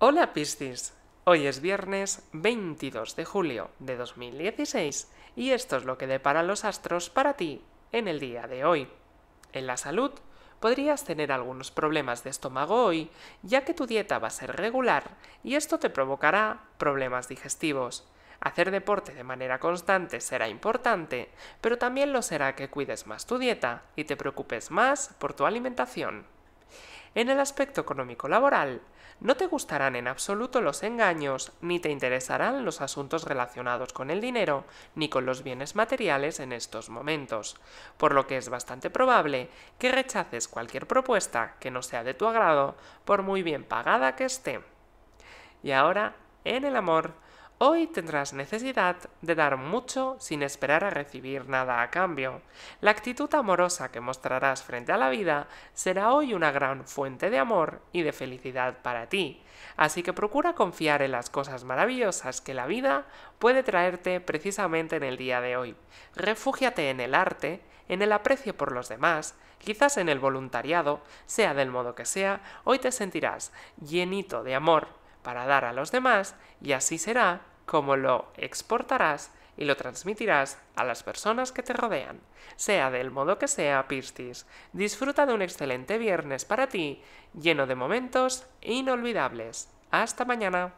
Hola Piscis, hoy es viernes 22 de julio de 2016 y esto es lo que depara los astros para ti en el día de hoy. En la salud, podrías tener algunos problemas de estómago hoy, ya que tu dieta va a ser regular y esto te provocará problemas digestivos. Hacer deporte de manera constante será importante, pero también lo será que cuides más tu dieta y te preocupes más por tu alimentación. En el aspecto económico laboral, no te gustarán en absoluto los engaños, ni te interesarán los asuntos relacionados con el dinero, ni con los bienes materiales en estos momentos, por lo que es bastante probable que rechaces cualquier propuesta que no sea de tu agrado, por muy bien pagada que esté. Y ahora, en el amor, Hoy tendrás necesidad de dar mucho sin esperar a recibir nada a cambio. La actitud amorosa que mostrarás frente a la vida será hoy una gran fuente de amor y de felicidad para ti, así que procura confiar en las cosas maravillosas que la vida puede traerte precisamente en el día de hoy. Refúgiate en el arte, en el aprecio por los demás, quizás en el voluntariado, sea del modo que sea, hoy te sentirás llenito de amor para dar a los demás y así será cómo lo exportarás y lo transmitirás a las personas que te rodean. Sea del modo que sea, Pistis. disfruta de un excelente viernes para ti, lleno de momentos inolvidables. Hasta mañana.